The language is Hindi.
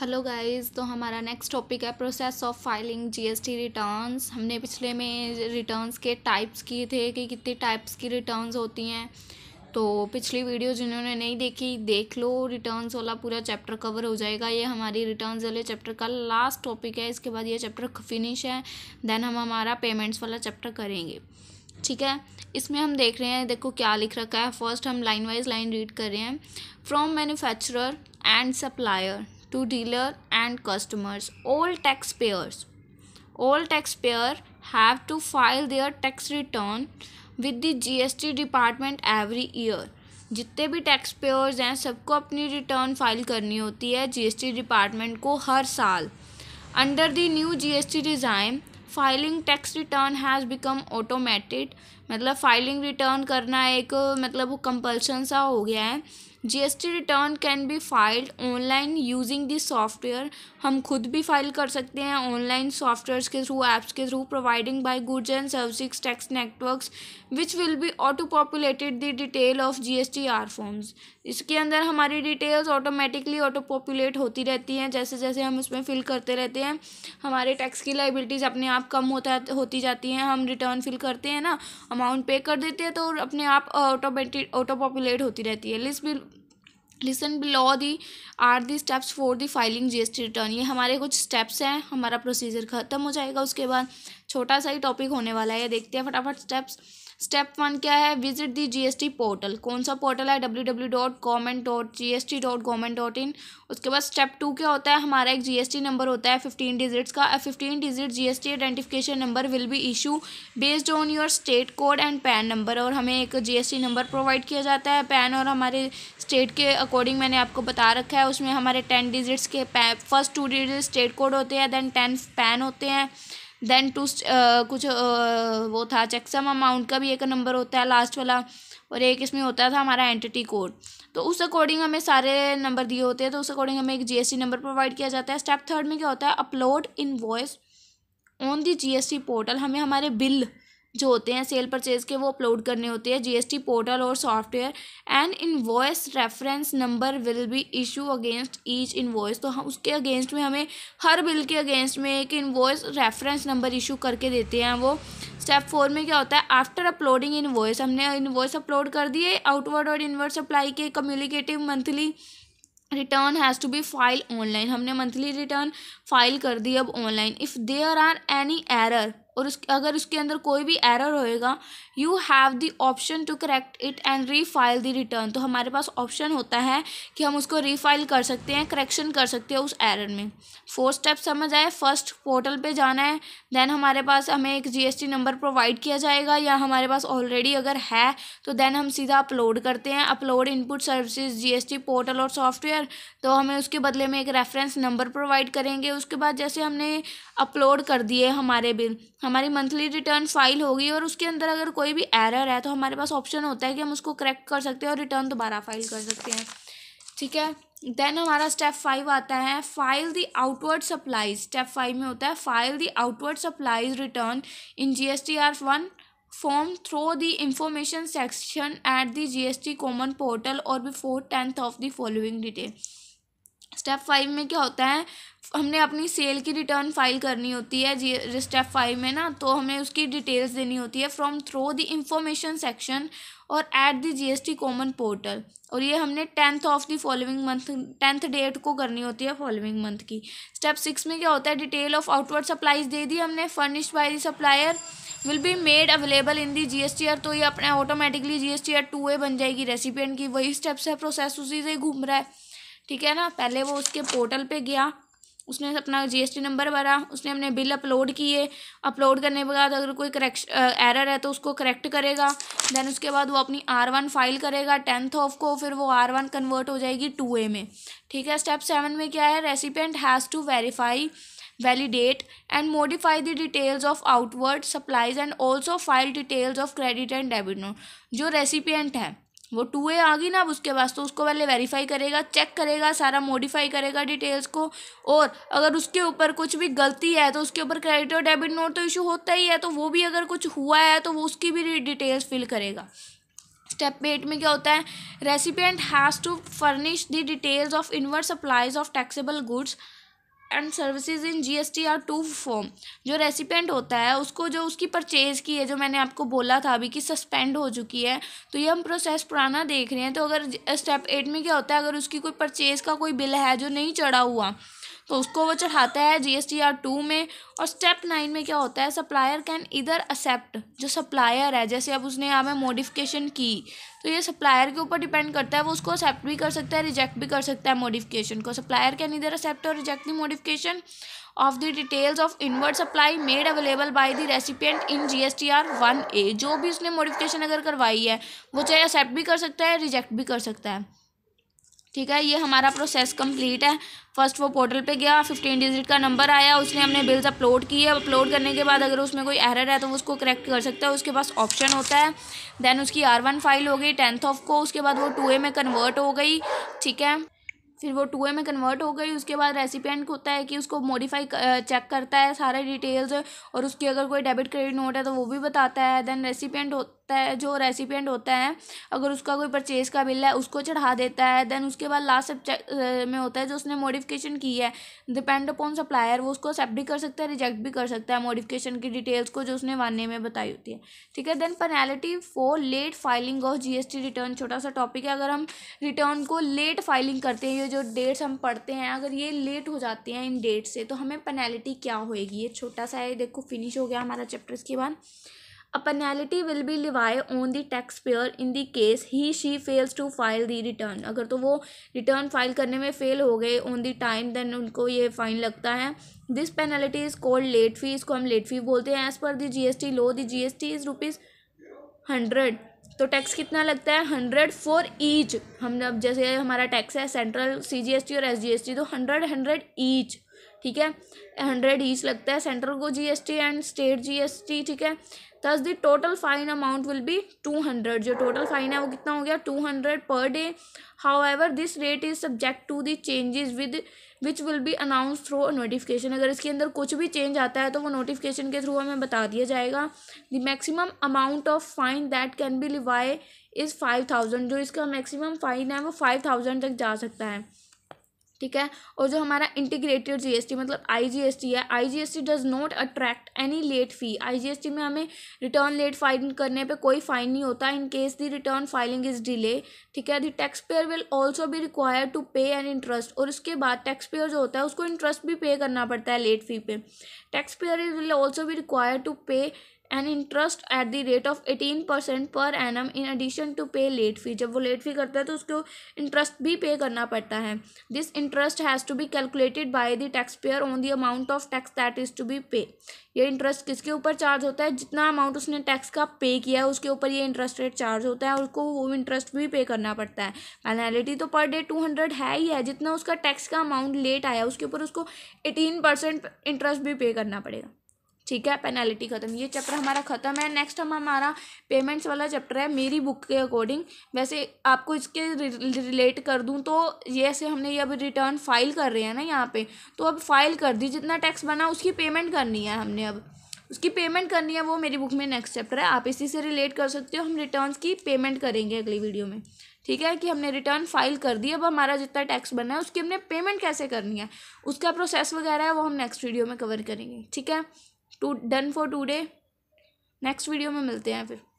हेलो गाइस तो हमारा नेक्स्ट टॉपिक है process of filing GST returns हमने पिछले में रिटर्न्स के टाइप्स किए थे कि कितने टाइप्स की रिटर्न्स होती हैं तो पिछली वीडियो जिन्होंने नहीं देखी देख लो रिटर्न्स वाला पूरा चैप्टर कवर हो जाएगा ये हमारी रिटर्न्स वाले चैप्टर का लास्ट टॉपिक है इसके बाद ये चैप्टर फिनिश है देन हम हमारा पेमेंट्स वाला चैप्टर करेंगे ठीक है इसमें हम देख रहे हैं देखो क्या लिख रखा है फर्स्ट हम लाइन वाइज लाइन रीड कर रहे हैं from manufacturer and supplier to dealer and customers all taxpayers all taxpayer have to file their tax return with the GST department every year जितने भी टैक्स पेयर्स हैं सबको अपनी रिटर्न फाइल करनी होती है जीएसटी डिपार्टमेंट को हर साल under the new GST design filing tax return has become automated मतलब फाइलिंग रिटर्न करना एक मतलब वो कंपल्सन सा हो गया है GST return can be filed online using the software हम खुद भी फाइल कर सकते हैं ऑनलाइन सॉफ्टवेयर्स के थ्रू ऐप्स के through providing by goods and service tax networks which will be auto populated the detail of G S T R forms इसके अंदर हमारी डिटेल्स ऑटोमेटिकली ऑटो पॉपुलेट होती रहती हैं जैसे जैसे हम उसमें फिल करते रहते हैं हमारे टैक्स की लाइबिलिटीज़ अपने आप कम होता होती जाती हैं हम रिटर्न फिल करते हैं ना अमाउंट पे कर देते हैं तो अपने आप ऑटोमेटिक ऑटो पॉपुलेट होती रहती है list bill listen below the are the steps for the filing GST return ये हमारे कुछ स्टेप्स हैं हमारा प्रोसीजर खत्म हो जाएगा उसके बाद छोटा सा ही टॉपिक होने वाला है देखते हैं फटाफट स्टेप्स स्टेप वन क्या है विजिट दी जीएसटी पोर्टल कौन सा पोर्टल है W W dot dot S T dot government dot in उसके बाद स्टेप टू क्या होता है हमारा एक जीएसटी नंबर होता है फिफ्टीन डिजिट्स का fifteen digit GST identification number will be issue based on your state code and PAN number और हमें एक जीएसटी नंबर प्रोवाइड किया जाता है पैन और हमारे स्टेट के अकॉर्डिंग मैंने आपको बता रखा है उसमें हमारे टेन डिजिट्स के first two digit state code होते हैं देन टेन पैन होते हैं देन टू uh, कुछ uh, वो था चेकसम अमाउंट का भी एक नंबर होता है लास्ट वाला और एक इसमें होता था हमारा एंटिटी कोड तो उस अकॉर्डिंग हमें सारे नंबर दिए होते हैं तो उस अकॉर्डिंग हमें एक जीएसटी नंबर प्रोवाइड किया जाता है स्टेप थर्ड में क्या होता है upload invoice on the GST portal हमें हमारे बिल जो होते हैं सेल परचेज़ के वो अपलोड करने होते हैं जीएसटी पोर्टल और software and invoice reference number will be issue against each invoice तो हम उसके अगेंस्ट में हमें हर बिल के अगेंस्ट में एक इनवॉइस रेफरेंस नंबर इशू करके देते हैं वो स्टेप फोर में क्या होता है आफ्टर अपलोडिंग वॉयस हमने वॉयस अपलोड कर दिए आउटवर्ड और इनवर्ड सप्लाई के communicative monthly return has to be file online हमने मंथली रिटर्न फाइल कर दी अब online if there are any error और उस अगर उसके अंदर कोई भी एरर होएगा you have the option to correct it and refile the return तो हमारे पास ऑप्शन होता है कि हम उसको रीफाइल कर सकते हैं करेक्शन कर सकते हैं उस एरर में फोर स्टेप समझ आए फर्स्ट पोर्टल पे जाना है देन हमारे पास हमें एक जीएसटी नंबर प्रोवाइड किया जाएगा या हमारे पास ऑलरेडी अगर है तो देन हम सीधा अपलोड करते हैं upload input services GST portal और सॉफ्टवेयर तो हमें उसके बदले में एक रेफरेंस नंबर प्रोवाइड करेंगे उसके बाद जैसे हमने अपलोड कर दिए हमारे बिल हमारी मंथली रिटर्न फाइल होगी और उसके अंदर अगर कोई भी एरर है तो हमारे पास ऑप्शन होता है कि हम उसको करेक्ट कर सकते हैं और रिटर्न दोबारा फाइल कर सकते हैं ठीक है देन हमारा स्टेप फाइव आता है file the outward supplies step five में होता है file the outward supplies return in G S T R one form through the information section at the G S T common portal और before tenth of the following detail step five में क्या होता है हमने अपनी सेल की रिटर्न फाइल करनी होती है जी स्टेप फाइव में ना तो हमें उसकी डिटेल्स देनी होती है from through the information section और at the GST common portal और ये हमने tenth of the following month tenth date को करनी होती है फॉलोइंग मंथ की स्टेप सिक्स में क्या होता है डिटेल ऑफ आउटवर्ड सप्लाईज दे दी हमने furnished by the supplier will be made available in the G S T R तो ये अपने automatically G S T R two A बन जाएगी रेसिपियंट की वही स्टेप्स है प्रोसेस उसी से घूम रहा है ठीक है ना पहले वो उसके पोर्टल पे गया उसने अपना जीएसटी नंबर भरा उसने अपने बिल अपलोड किए अपलोड करने के बाद अगर कोई करेक्श एरर है तो उसको करेक्ट करेगा देन उसके बाद वो अपनी आर वन फाइल करेगा टेंथ ऑफ को फिर वो आर वन कन्वर्ट हो जाएगी टू ए में ठीक है स्टेप सेवन में क्या है recipient has to verify validate and modify the details of outward supplies and also file details of credit and debit note जो रेसिपियंट है वो टू ए आ गई ना अब उसके पास तो उसको पहले वेरीफाई करेगा चेक करेगा सारा मॉडिफाई करेगा डिटेल्स को और अगर उसके ऊपर कुछ भी गलती है तो उसके ऊपर क्रेडिट और डेबिट नोट तो इशू होता ही है तो वो भी अगर कुछ हुआ है तो वो उसकी भी डिटेल्स फिल करेगा स्टेप एट में क्या होता है recipient has to furnish the details of inverse supplies of taxable goods and services in GST R two form जो रेसिपेंट होता है उसको जो उसकी परचेज़ की है जो मैंने आपको बोला था अभी कि सस्पेंड हो चुकी है तो ये हम प्रोसेस पुराना देख रहे हैं तो अगर स्टेप एट में क्या होता है अगर उसकी कोई परचेज़ का कोई बिल है जो नहीं चढ़ा हुआ तो उसको वो चढ़ाता है G S T R two में और स्टेप नाइन में क्या होता है सप्लायर कैन इधर एक्सेप्ट जो सप्लायर है जैसे अब उसने यहाँ पर मोडिफ़िकेशन की तो ये सप्लायर के ऊपर डिपेंड करता है वो उसको एक्सेप्ट भी कर सकता है रिजेक्ट भी कर सकता है मोडिफ़िकेशन को सप्लायर कैन इधर एक्सेप्ट और reject the modification of the details of inward supply made available by the recipient in G S T R one A जो भी उसने मोडिफिकेशन अगर करवाई है वो चाहे एक्सेप्ट भी कर सकता है रिजेक्ट भी कर सकता है ठीक है ये हमारा प्रोसेस कंप्लीट है फर्स्ट वो पोर्टल पे गया फिफ्टीन डिजिट का नंबर आया उसने हमने बिल्स अपलोड किए अपलोड करने के बाद अगर उसमें कोई एरर है तो वो उसको करेक्ट कर सकता है उसके पास ऑप्शन होता है देन उसकी आर वन फाइल हो गई टेंथ ऑफ को उसके बाद वो टू ए में कन्वर्ट हो गई ठीक है फिर वो टू ए में कन्वर्ट हो गई उसके बाद रेसिपेंट होता है कि उसको मॉडिफाई चेक करता है सारे डिटेल्स और उसकी अगर कोई डेबिट क्रेडिट नोट है तो वो भी बताता है देन रेसिपेंट हो होता है जो रेसिपेंट होता है अगर उसका कोई परचेज का बिल है उसको चढ़ा देता है देन उसके बाद लास्ट सब्जेक्ट में होता है जो उसने मॉडिफिकेशन की है डिपेंड अपॉन सप्लायर वो उसको एक्सेप्ट भी कर सकता है रिजेक्ट भी कर सकता है मॉडिफिकेशन की डिटेल्स को जो उसने वाने में बताई होती है ठीक है then penalty for late filing of the return छोटा सा टॉपिक है अगर हम रिटर्न को लेट फाइलिंग करते हैं ये जो डेट्स हम पढ़ते हैं अगर ये लेट हो जाते हैं इन डेट्स से तो हमें पेनालिटी क्या होएगी ये छोटा सा है देखो फिनिश हो गया हमारा चैप्टर इसके बाद A penalty will be levied on the taxpayer in the case he she fails to file the return. अगर तो वो return file करने में fail हो गए on the time then उनको ये fine लगता है this penalty is called late fee इसको हम लेट फी बोलते हैं as per the G S T law the G S T is rupees hundred तो टैक्स कितना लगता है हंड्रेड फॉर ईच हम अब जैसे हमारा टैक्स है central C G S T और एस जी एस टी तो हंड्रेड हंड्रेड ईच ठीक है हंड्रेड ईच लगता है सेंट्रल को G S T and state G S T ठीक है thus the total fine amount will be two hundred जो टोटल फाइन है वो कितना हो गया two hundred per day however this rate is subject to the changes with which will B announce through notification अगर इसके अंदर कुछ भी चेंज आता है तो वो नोटिफिकेशन के थ्रू हमें बता दिया जाएगा the maximum amount of fine that can be levied is five thousand जो इसका मैक्सिमम फ़ाइन है वो फाइव थाउजेंड तक जा सकता है ठीक है और जो हमारा इंटीग्रेटेड जीएसटी मतलब आईजीएसटी है IGST does not attract any late fee IGST में हमें रिटर्न लेट फाइल करने पे कोई फाइन नहीं होता in case the return filing is delay ठीक है the tax payer will also भी require to pay an interest और उसके बाद टैक्स पेयर जो होता है उसको इंटरेस्ट भी पे करना पड़ता है लेट फी पे टैक्स पेयर विल ऑल्सो भी require to pay an interest at the rate of eighteen percent per annum in addition to pay late fee जब वो लेट फी करता है तो उसको इंटरेस्ट भी पे करना पड़ता है this interest has to be calculated by the tax payer on the amount of tax that is to be pay ये इंटरेस्ट किसके ऊपर चार्ज होता है जितना अमाउंट उसने टैक्स का पे किया है उसके ऊपर ये इंटरेस्ट रेट चार्ज होता है उसको वो इंटरेस्ट भी पे करना पड़ता है पेनल्टी तो पर डे टू हंड्रेड है ही है जितना उसका टैक्स का अमाउंट लेट आया उसके ऊपर उसको एटीन परसेंट इंटरेस्ट भी पे करना पड़ेगा ठीक है पेनल्टी खत्म ये चैप्टर हमारा खत्म है नेक्स्ट हम हमारा पेमेंट्स वाला चैप्टर है मेरी बुक के अकॉर्डिंग वैसे आपको इसके रिलेट कर दूं तो ये से हमने ये अब रिटर्न फाइल कर रहे हैं ना यहाँ पे तो अब फाइल कर दी जितना टैक्स बना उसकी पेमेंट करनी है हमने अब उसकी पेमेंट करनी है वो मेरी बुक में नेक्स्ट चैप्टर है आप इसी से रिलेट कर सकते हो हम रिटर्न की पेमेंट करेंगे अगली वीडियो में ठीक है कि हमने रिटर्न फाइल कर दी अब हमारा जितना टैक्स बना है उसकी हमने पेमेंट कैसे करनी है उसका प्रोसेस वगैरह है वो हम नेक्स्ट वीडियो में कवर करेंगे ठीक है to done for today next video में मिलते हैं फिर